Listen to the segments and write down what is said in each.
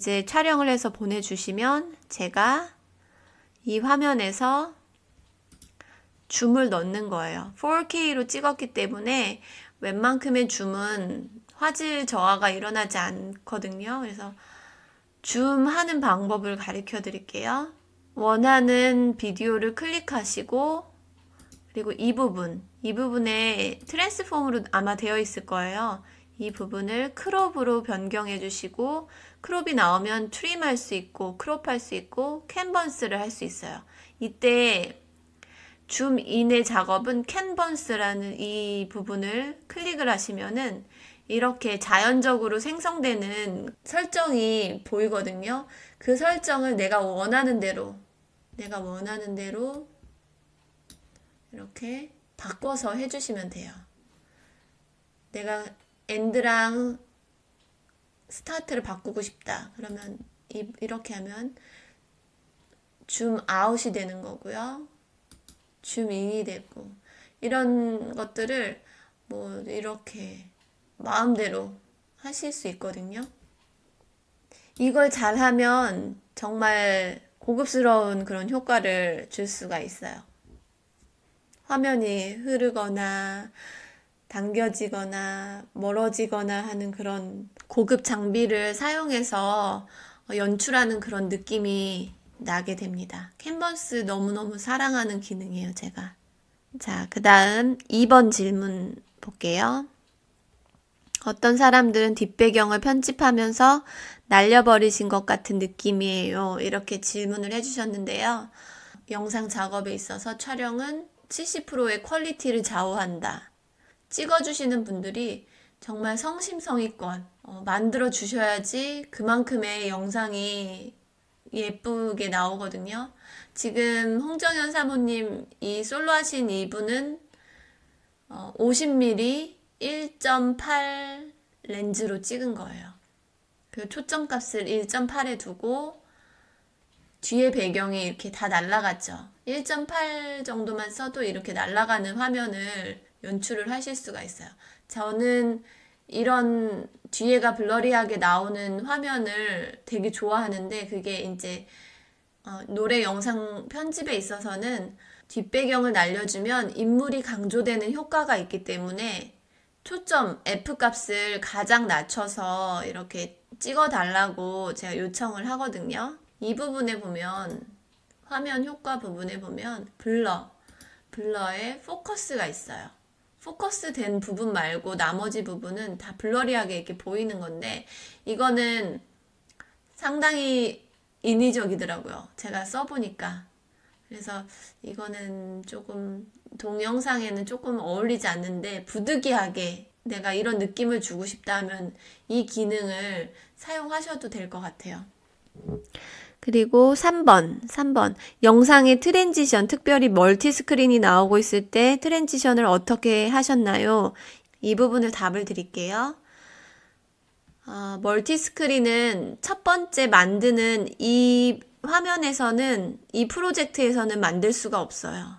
이제 촬영을 해서 보내주시면 제가 이 화면에서 줌을 넣는 거예요. 4K로 찍었기 때문에 웬만큼의 줌은 화질 저하가 일어나지 않거든요. 그래서 줌 하는 방법을 가르쳐 드릴게요. 원하는 비디오를 클릭하시고 그리고 이 부분, 이 부분에 트랜스폼으로 아마 되어 있을 거예요. 이 부분을 크롭으로 변경해 주시고 크롭이 나오면 트림할 수 있고 크롭할 수 있고 캔버스를 할 수 있어요. 이때 줌 인의 작업은 캔버스라는 이 부분을 클릭을 하시면은 이렇게 자연적으로 생성되는 설정이 보이거든요. 그 설정을 내가 원하는 대로 내가 원하는 대로 이렇게 바꿔서 해주시면 돼요. 내가 end랑 start를 바꾸고 싶다. 그러면 이, 이렇게 하면 줌 아웃이 되는 거고요. 줌 인이 되고 이런 것들을 뭐 이렇게 마음대로 하실 수 있거든요. 이걸 잘하면 정말 고급스러운 그런 효과를 줄 수가 있어요. 화면이 흐르거나 당겨지거나 멀어지거나 하는 그런 고급 장비를 사용해서 연출하는 그런 느낌이 나게 됩니다. 캔버스 너무너무 사랑하는 기능이에요, 제가. 자, 그 다음 2번 질문 볼게요. 어떤 사람들은 뒷배경을 편집하면서 날려버리신 것 같은 느낌이에요. 이렇게 질문을 해주셨는데요. 영상 작업에 있어서 촬영은 70%의 퀄리티를 좌우한다. 찍어주시는 분들이 정말 성심성의껏 어, 만들어 주셔야지 그만큼의 영상이 예쁘게 나오거든요. 지금 홍정현 사모님 이 솔로 하신 이분은 어, 50mm 1.8 렌즈로 찍은 거예요. 그 초점 값을 1.8에 두고 뒤에 배경이 이렇게 다 날라갔죠. 1.8 정도만 써도 이렇게 날라가는 화면을 연출을 하실 수가 있어요. 저는 이런 뒤에가 블러리하게 나오는 화면을 되게 좋아하는데 그게 이제 어, 노래 영상 편집에 있어서는 뒷배경을 날려주면 인물이 강조되는 효과가 있기 때문에 초점 F 값을 가장 낮춰서 이렇게 찍어달라고 제가 요청을 하거든요. 이 부분에 보면 화면 효과 부분에 보면 블러, 블러에 포커스가 있어요. 포커스 된 부분 말고 나머지 부분은 다 블러리하게 이렇게 보이는 건데 이거는 상당히 인위적이더라고요. 제가 써보니까. 그래서 이거는 조금 동영상에는 조금 어울리지 않는데 부득이하게 내가 이런 느낌을 주고 싶다 하면 이 기능을 사용하셔도 될 것 같아요. 그리고 3번, 3번. 영상의 트랜지션, 특별히 멀티 스크린이 나오고 있을 때 트랜지션을 어떻게 하셨나요? 이 부분을 답을 드릴게요. 어, 멀티 스크린은 첫 번째 만드는 이 화면에서는, 이 프로젝트에서는 만들 수가 없어요.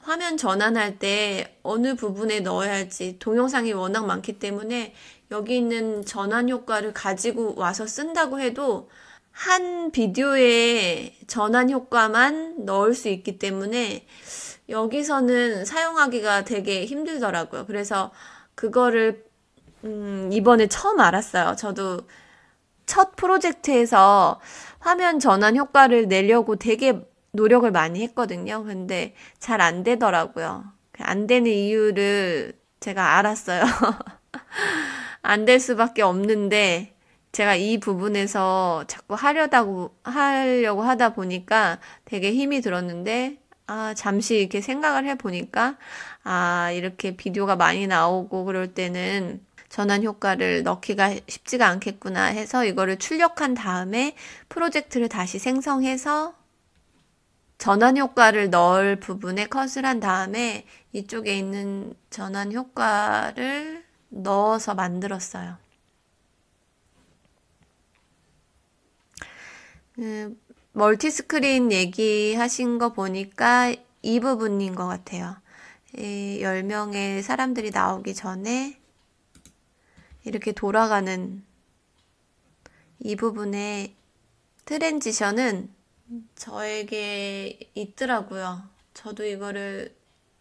화면 전환할 때 어느 부분에 넣어야 할지 동영상이 워낙 많기 때문에 여기 있는 전환 효과를 가지고 와서 쓴다고 해도 한 비디오의 전환 효과만 넣을 수 있기 때문에 여기서는 사용하기가 되게 힘들더라고요. 그래서 그거를 음, 이번에 처음 알았어요. 저도 첫 프로젝트에서 화면 전환 효과를 내려고 되게 노력을 많이 했거든요. 근데 잘 안 되더라고요. 안 되는 이유를 제가 알았어요. 안 될 수밖에 없는데 제가 이 부분에서 자꾸 하려다고, 하려고 하다 보니까 되게 힘이 들었는데, 아, 잠시 이렇게 생각을 해보니까, 아, 이렇게 비디오가 많이 나오고 그럴 때는 전환 효과를 넣기가 쉽지가 않겠구나 해서 이거를 출력한 다음에 프로젝트를 다시 생성해서 전환 효과를 넣을 부분에 컷을 한 다음에 이쪽에 있는 전환 효과를 넣어서 만들었어요. 그 멀티스크린 얘기하신 거 보니까 이 부분인 것 같아요. 10명의 사람들이 나오기 전에 이렇게 돌아가는 이 부분의 트랜지션은 저에게 있더라고요. 저도 이거를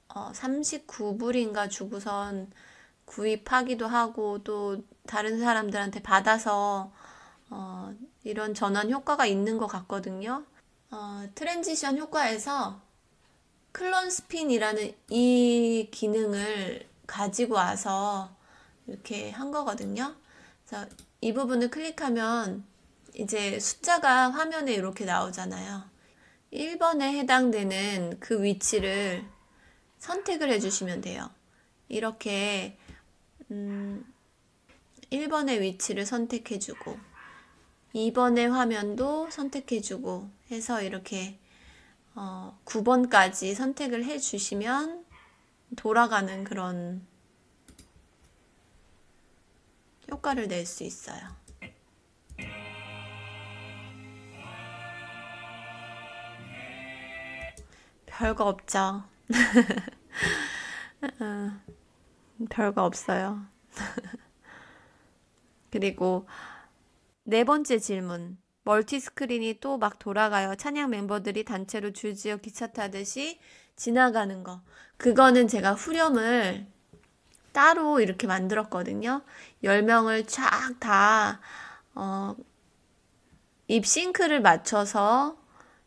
39불인가 어, 주고선 구입하기도 하고 또 다른 사람들한테 받아서 어, 이런 전환 효과가 있는 것 같거든요. 어, 트랜지션 효과에서 클론 스핀이라는 이 기능을 가지고 와서 이렇게 한 거거든요. 그래서 이 부분을 클릭하면 이제 숫자가 화면에 이렇게 나오잖아요. 1번에 해당되는 그 위치를 선택을 해주시면 돼요. 이렇게 음, 1번의 위치를 선택해주고 2번의 화면도 선택해주고 해서 이렇게 어, 9번까지 선택을 해주시면 돌아가는 그런 효과를 낼 수 있어요. 별거 없죠. 어, 별거 없어요. 그리고 네 번째 질문. 멀티스크린이 또 막 돌아가요. 찬양 멤버들이 단체로 줄지어 기차 타듯이 지나가는 거. 그거는 제가 후렴을 따로 이렇게 만들었거든요. 10명을 쫙 다, 어, 입싱크를 맞춰서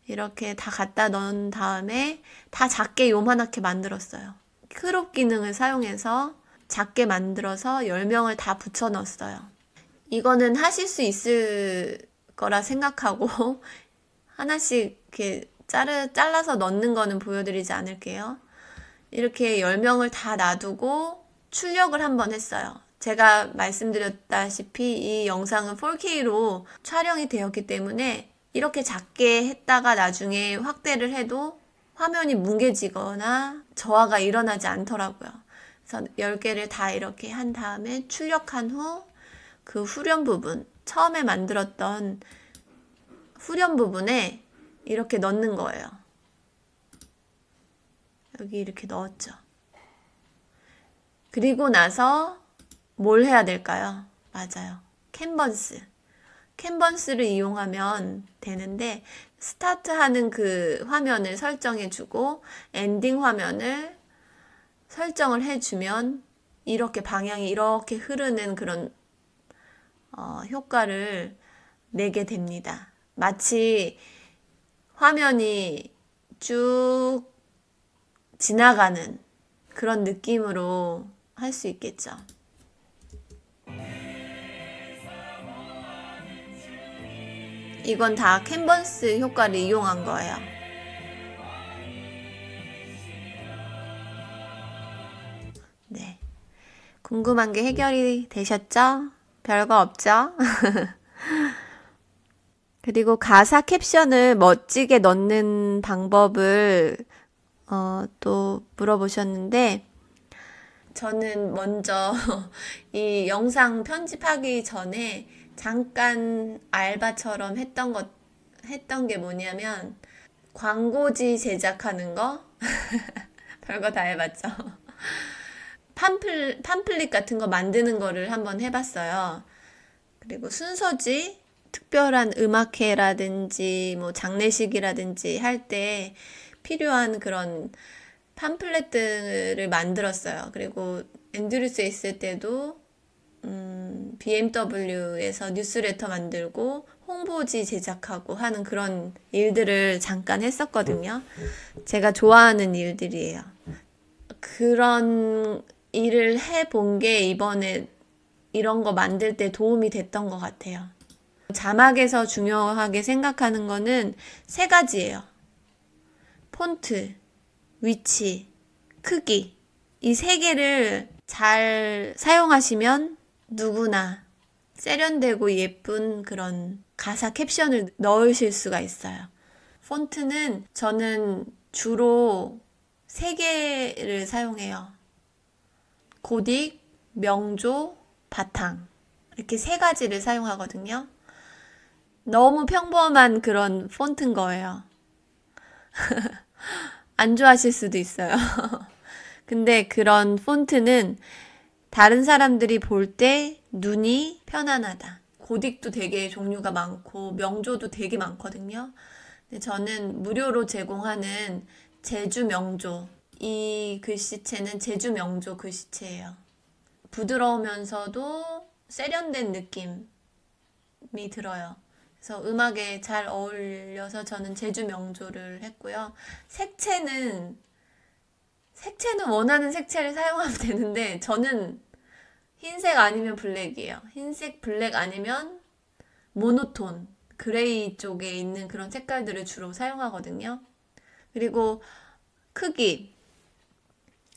이렇게 다 갖다 넣은 다음에 다 작게 요만하게 만들었어요. 크롭 기능을 사용해서 작게 만들어서 10명을 다 붙여 넣었어요. 이거는 하실 수 있을 거라 생각하고 하나씩 이 자르, 잘라서 넣는 거는 보여드리지 않을게요. 이렇게 10명을 다 놔두고 출력을 한 번 했어요. 제가 말씀드렸다시피 이 영상은 4K로 촬영이 되었기 때문에 이렇게 작게 했다가 나중에 확대를 해도 화면이 뭉개지거나 저하가 일어나지 않더라고요. 그래서 10개를 다 이렇게 한 다음에 출력한 후그 후렴 부분, 처음에 만들었던 후렴 부분에 이렇게 넣는 거예요. 여기 이렇게 넣었죠. 그리고 나서 뭘 해야 될까요? 맞아요. 캔버스. 캔버스를 이용하면 되는데 스타트 하는 그 화면을 설정해 주고 엔딩 화면을 설정을 해 주면 이렇게 방향이 이렇게 흐르는 그런 어, 효과를 내게 됩니다. 마치 화면이 쭉 지나가는 그런 느낌으로 할 수 있겠죠. 이건 다 캔버스 효과를 이용한 거예요. 네. 궁금한 게 해결이 되셨죠? 별거 없죠? 그리고 가사 캡션을 멋지게 넣는 방법을 어, 또 물어보셨는데 저는 먼저 이 영상 편집하기 전에 잠깐 알바처럼 했던 것 했던 게 뭐냐면 광고지 제작하는 거 별거 다 해봤죠. 팜플, 팜플릿 같은 거 만드는 거를 한번 해봤어요. 그리고 순서지, 특별한 음악회라든지 뭐 장례식이라든지 할 때 필요한 그런 팜플렛들을 만들었어요. 그리고 앤드루스에 있을 때도 음, BMW에서 뉴스레터 만들고 홍보지 제작하고 하는 그런 일들을 잠깐 했었거든요. 제가 좋아하는 일들이에요. 그런 일을 해본 게 이번에 이런 거 만들 때 도움이 됐던 것 같아요. 자막에서 중요하게 생각하는 거는 세 가지예요. 폰트, 위치, 크기. 이 세 개를 잘 사용하시면 누구나 세련되고 예쁜 그런 가사 캡션을 넣으실 수가 있어요. 폰트는 저는 주로 세 개를 사용해요. 고딕, 명조, 바탕. 이렇게 세 가지를 사용하거든요. 너무 평범한 그런 폰트인 거예요. 안 좋아하실 수도 있어요. 근데 그런 폰트는 다른 사람들이 볼 때 눈이 편안하다. 고딕도 되게 종류가 많고 명조도 되게 많거든요. 근데 저는 무료로 제공하는 제주 명조 이 글씨체는 제주 명조 글씨체예요. 부드러우면서도 세련된 느낌이 들어요. 그래서 음악에 잘 어울려서 저는 제주 명조를 했고요. 색채는 색채는 원하는 색채를 사용하면 되는데 저는 흰색 아니면 블랙이에요. 흰색 블랙 아니면 모노톤 그레이 쪽에 있는 그런 색깔들을 주로 사용하거든요. 그리고 크기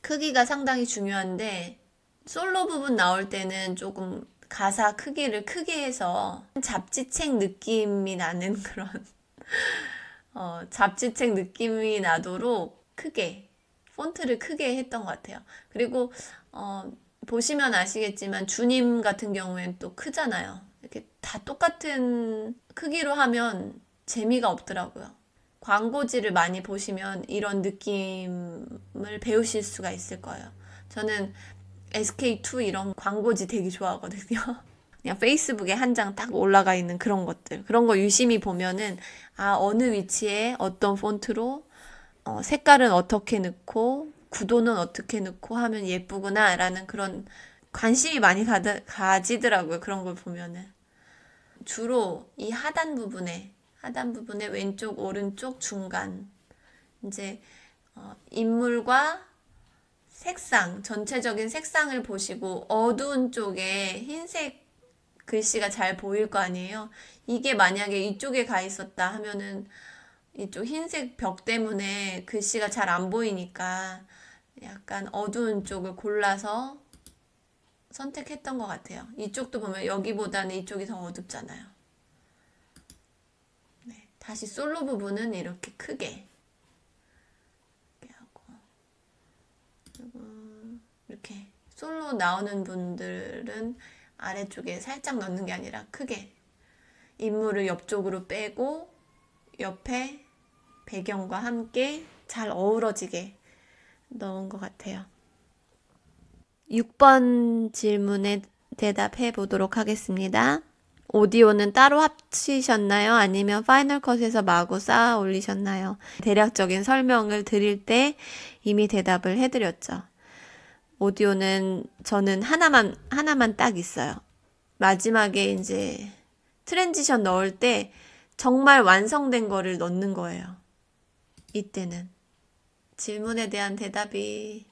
크기가 상당히 중요한데 솔로 부분 나올 때는 조금 가사 크기를 크게 해서 잡지책 느낌이 나는 그런 어, 잡지책 느낌이 나도록 크게 폰트를 크게 했던 것 같아요. 그리고 어, 보시면 아시겠지만 주님 같은 경우에는 또 크잖아요. 이렇게 다 똑같은 크기로 하면 재미가 없더라고요. 광고지를 많이 보시면 이런 느낌을 배우실 수가 있을 거예요. 저는 SK2 이런 광고지 되게 좋아하거든요. 그냥 페이스북에 한 장 딱 올라가 있는 그런 것들. 그런 거 유심히 보면은, 아, 어느 위치에 어떤 폰트로, 어, 색깔은 어떻게 넣고, 구도는 어떻게 넣고 하면 예쁘구나, 라는 그런 관심이 많이 가드, 가지더라고요. 그런 걸 보면은. 주로 이 하단 부분에 하단 부분의 왼쪽, 오른쪽, 중간. 이제 어, 인물과 색상, 전체적인 색상을 보시고 어두운 쪽에 흰색 글씨가 잘 보일 거 아니에요. 이게 만약에 이쪽에 가 있었다 하면은 이쪽 흰색 벽 때문에 글씨가 잘 안 보이니까 약간 어두운 쪽을 골라서 선택했던 것 같아요. 이쪽도 보면 여기보다는 이쪽이 더 어둡잖아요. 다시 솔로 부분은 이렇게 크게 이렇게 하고 이렇게 솔로 나오는 분들은 아래쪽에 살짝 넣는 게 아니라 크게 인물을 옆쪽으로 빼고 옆에 배경과 함께 잘 어우러지게 넣은 것 같아요. 6번 질문에 대답해 보도록 하겠습니다. 오디오는 따로 합치셨나요? 아니면 파이널 컷에서 마구 쌓아 올리셨나요? 대략적인 설명을 드릴 때 이미 대답을 해드렸죠. 오디오는 저는 하나만, 하나만 딱 있어요. 마지막에 이제 트랜지션 넣을 때 정말 완성된 거를 넣는 거예요. 이때는. 질문에 대한 대답이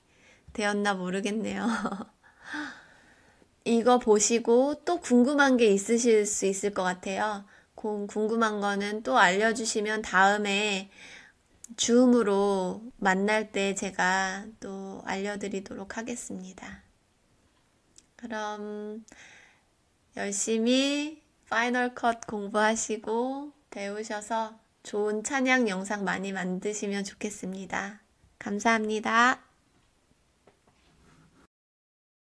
되었나 모르겠네요. 이거 보시고 또 궁금한 게 있으실 수 있을 것 같아요. 궁금한 거는 또 알려주시면 다음에 줌으로 만날 때 제가 또 알려드리도록 하겠습니다. 그럼 열심히 파이널 컷 공부하시고 배우셔서 좋은 찬양 영상 많이 만드시면 좋겠습니다. 감사합니다.